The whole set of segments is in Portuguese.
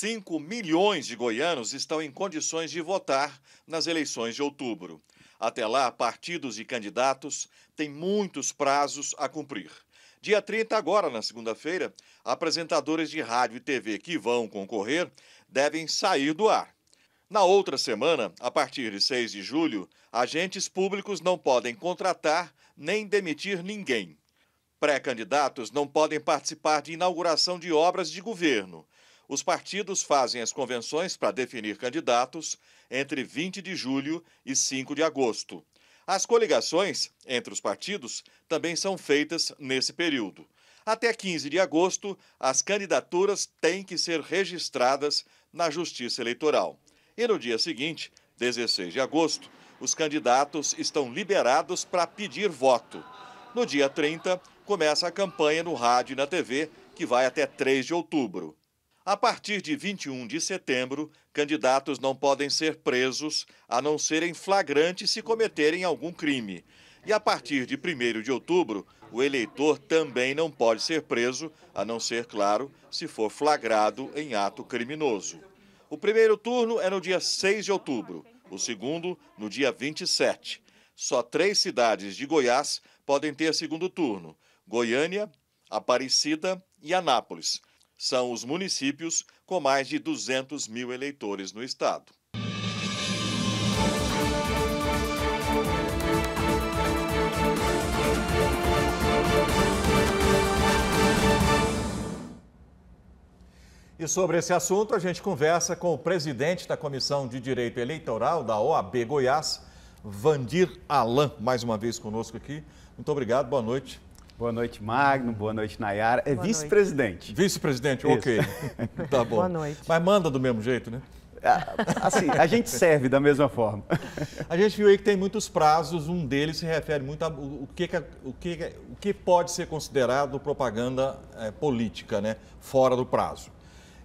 5 milhões de goianos estão em condições de votar nas eleições de outubro. Até lá, partidos e candidatos têm muitos prazos a cumprir. Dia 30, agora, na segunda-feira, apresentadores de rádio e TV que vão concorrer devem sair do ar. Na outra semana, a partir de 6 de julho, agentes públicos não podem contratar nem demitir ninguém. Pré-candidatos não podem participar de inauguração de obras de governo os partidos fazem as convenções para definir candidatos entre 20 de julho e 5 de agosto. As coligações entre os partidos também são feitas nesse período. Até 15 de agosto, as candidaturas têm que ser registradas na Justiça Eleitoral. E no dia seguinte, 16 de agosto, os candidatos estão liberados para pedir voto. No dia 30, começa a campanha no rádio e na TV, que vai até 3 de outubro. A partir de 21 de setembro, candidatos não podem ser presos a não serem flagrantes se cometerem algum crime. E a partir de 1 de outubro, o eleitor também não pode ser preso, a não ser, claro, se for flagrado em ato criminoso. O primeiro turno é no dia 6 de outubro, o segundo, no dia 27. Só três cidades de Goiás podem ter segundo turno: Goiânia, Aparecida e Anápolis são os municípios com mais de 200 mil eleitores no estado. E sobre esse assunto, a gente conversa com o presidente da Comissão de Direito Eleitoral da OAB Goiás, Vandir Alain, mais uma vez conosco aqui. Muito obrigado, boa noite. Boa noite, Magno. Boa noite, Nayara. É vice-presidente. Vice-presidente, ok. tá bom. Boa noite. Mas manda do mesmo jeito, né? Ah, assim, a gente serve da mesma forma. A gente viu aí que tem muitos prazos, um deles se refere muito a o que, o que, o que pode ser considerado propaganda é, política, né? Fora do prazo.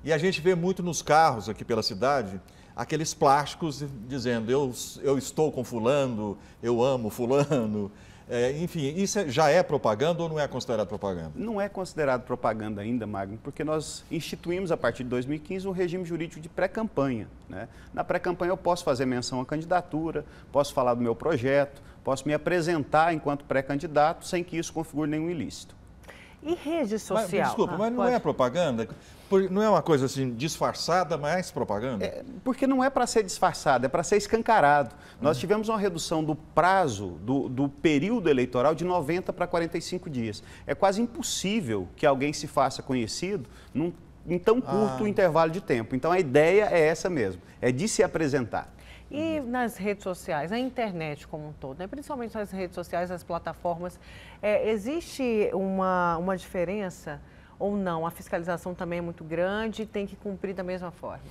E a gente vê muito nos carros aqui pela cidade aqueles plásticos dizendo eu, eu estou com fulano, eu amo fulano. É, enfim, isso é, já é propaganda ou não é considerado propaganda? Não é considerado propaganda ainda, Magno, porque nós instituímos a partir de 2015 um regime jurídico de pré-campanha. Né? Na pré-campanha eu posso fazer menção à candidatura, posso falar do meu projeto, posso me apresentar enquanto pré-candidato sem que isso configure nenhum ilícito. E rede social? Mas, desculpa, ah, mas não é pode... é propaganda? Não é uma coisa assim disfarçada, mas é propaganda? É, porque não é para ser disfarçada, é para ser escancarado. Hum. Nós tivemos uma redução do prazo, do, do período eleitoral, de 90 para 45 dias. É quase impossível que alguém se faça conhecido num, em tão curto ah. intervalo de tempo. Então a ideia é essa mesmo, é de se apresentar. E nas redes sociais, na internet como um todo, né? principalmente nas redes sociais, nas plataformas, é, existe uma, uma diferença ou não? A fiscalização também é muito grande e tem que cumprir da mesma forma?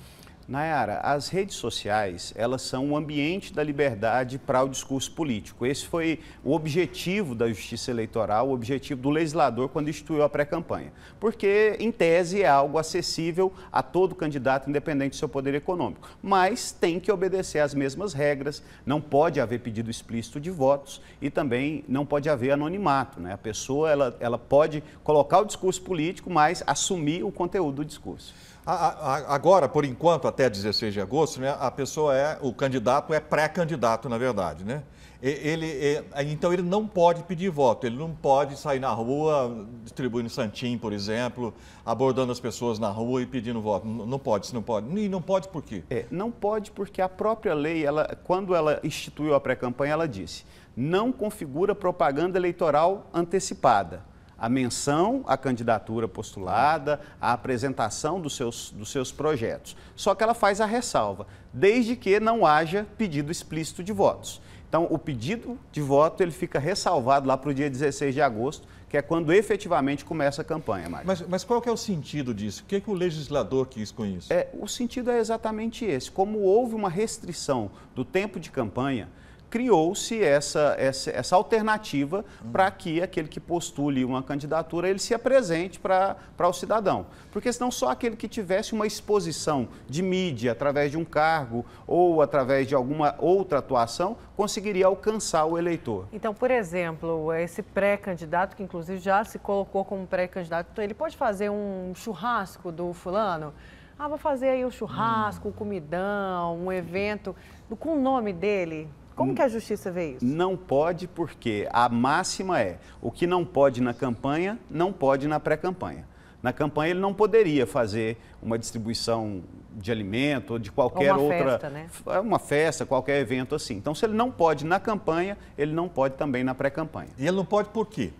Nayara, as redes sociais, elas são um ambiente da liberdade para o discurso político. Esse foi o objetivo da justiça eleitoral, o objetivo do legislador quando instituiu a pré-campanha. Porque, em tese, é algo acessível a todo candidato, independente do seu poder econômico. Mas tem que obedecer às mesmas regras, não pode haver pedido explícito de votos e também não pode haver anonimato. Né? A pessoa ela, ela pode colocar o discurso político, mas assumir o conteúdo do discurso. Agora, por enquanto, até 16 de agosto, né, a pessoa é, o candidato é pré-candidato, na verdade, né? Ele, ele, então ele não pode pedir voto, ele não pode sair na rua distribuindo santim, por exemplo, abordando as pessoas na rua e pedindo voto. Não pode, não pode. E não pode por quê? É, não pode porque a própria lei, ela, quando ela instituiu a pré-campanha, ela disse, não configura propaganda eleitoral antecipada a menção à candidatura postulada, a apresentação dos seus, dos seus projetos. Só que ela faz a ressalva, desde que não haja pedido explícito de votos. Então, o pedido de voto ele fica ressalvado lá para o dia 16 de agosto, que é quando efetivamente começa a campanha, Mário. Mas, mas qual é o sentido disso? O que, é que o legislador quis com isso? É, o sentido é exatamente esse. Como houve uma restrição do tempo de campanha, criou-se essa, essa, essa, alternativa hum. para que aquele que postule uma candidatura, ele se apresente para o cidadão. Porque senão só aquele que tivesse uma exposição de mídia através de um cargo ou através de alguma outra atuação, conseguiria alcançar o eleitor. Então, por exemplo, esse pré-candidato, que inclusive já se colocou como pré-candidato, então ele pode fazer um churrasco do fulano? Ah, vou fazer aí um churrasco, um hum. comidão, um evento com o nome dele, como que a justiça vê isso? Não pode, porque a máxima é o que não pode na campanha, não pode na pré-campanha. Na campanha ele não poderia fazer uma distribuição de alimento ou de qualquer ou uma outra. Festa, né? Uma festa, qualquer evento assim. Então, se ele não pode na campanha, ele não pode também na pré-campanha. E ele não pode por quê?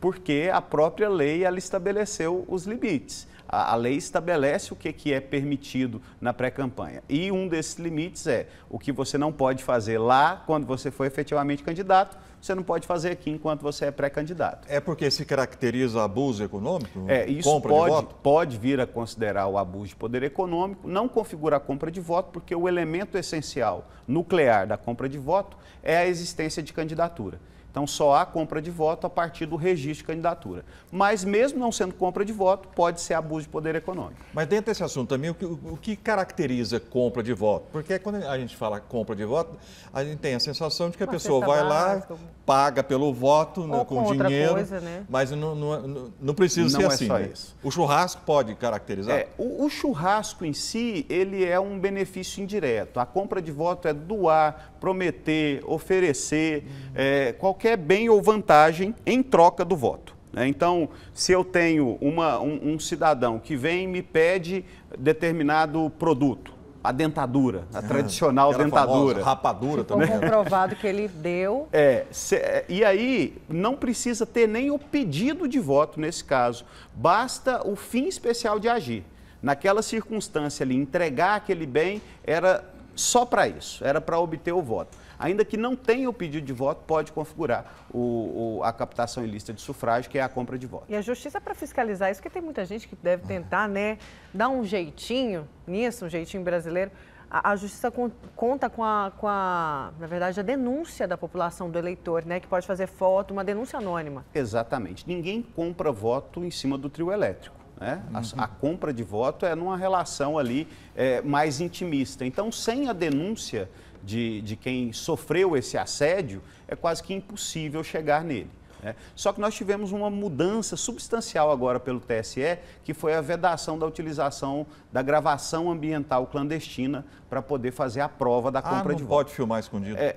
porque a própria lei ela estabeleceu os limites. A, a lei estabelece o que, que é permitido na pré-campanha. E um desses limites é o que você não pode fazer lá quando você for efetivamente candidato, você não pode fazer aqui enquanto você é pré-candidato. É porque se caracteriza abuso econômico? É, isso compra pode, de voto? pode vir a considerar o abuso de poder econômico, não configura a compra de voto, porque o elemento essencial nuclear da compra de voto é a existência de candidatura. Então só há compra de voto a partir do registro de candidatura. Mas mesmo não sendo compra de voto, pode ser abuso de poder econômico. Mas dentro desse assunto também, o que, o que caracteriza compra de voto? Porque quando a gente fala compra de voto, a gente tem a sensação de que a Uma pessoa vai básica. lá, paga pelo voto né, com, com dinheiro, coisa, né? mas não, não, não precisa não ser é assim. Só né? isso. O churrasco pode caracterizar? É, o, o churrasco em si, ele é um benefício indireto. A compra de voto é doar, prometer, oferecer, é, qualquer qualquer bem ou vantagem em troca do voto. Né? Então, se eu tenho uma, um, um cidadão que vem e me pede determinado produto, a dentadura, a ah, tradicional dentadura. Famosa, rapadura Ficou também. comprovado que ele deu. É, é, e aí não precisa ter nem o pedido de voto nesse caso, basta o fim especial de agir. Naquela circunstância ali, entregar aquele bem era só para isso, era para obter o voto. Ainda que não tenha o pedido de voto, pode configurar o, o, a captação ilícita de sufrágio, que é a compra de voto. E a justiça para fiscalizar isso, que tem muita gente que deve tentar, né, dar um jeitinho nisso, um jeitinho brasileiro. A, a justiça con, conta com a, com a, na verdade, a denúncia da população, do eleitor, né, que pode fazer foto, uma denúncia anônima. Exatamente. Ninguém compra voto em cima do trio elétrico. Né? A, a, compra de voto é numa relação ali é, mais intimista. Então, sem a denúncia de, de quem sofreu esse assédio, é quase que impossível chegar nele. Né? Só que nós tivemos uma mudança substancial agora pelo TSE, que foi a vedação da utilização da gravação ambiental clandestina para poder fazer a prova da ah, compra ah, não de voto. pode filmar escondido? É,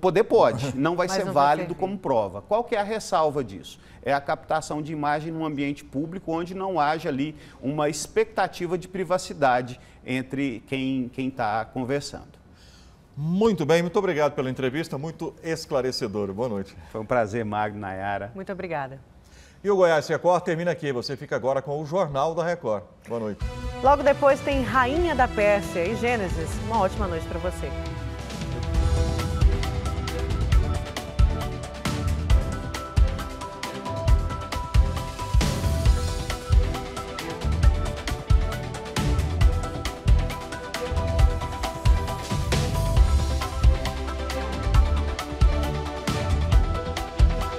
poder pode, não vai ser não válido vai como prova. Qual que é a ressalva disso? É a captação de imagem num ambiente público onde não haja ali uma expectativa de privacidade entre quem está conversando. Muito bem, muito obrigado pela entrevista, muito esclarecedor. Boa noite. Foi um prazer, Magno, Nayara. Muito obrigada. E o Goiás Record termina aqui. Você fica agora com o Jornal da Record. Boa noite. Logo depois tem Rainha da Pérsia e Gênesis. Uma ótima noite para você.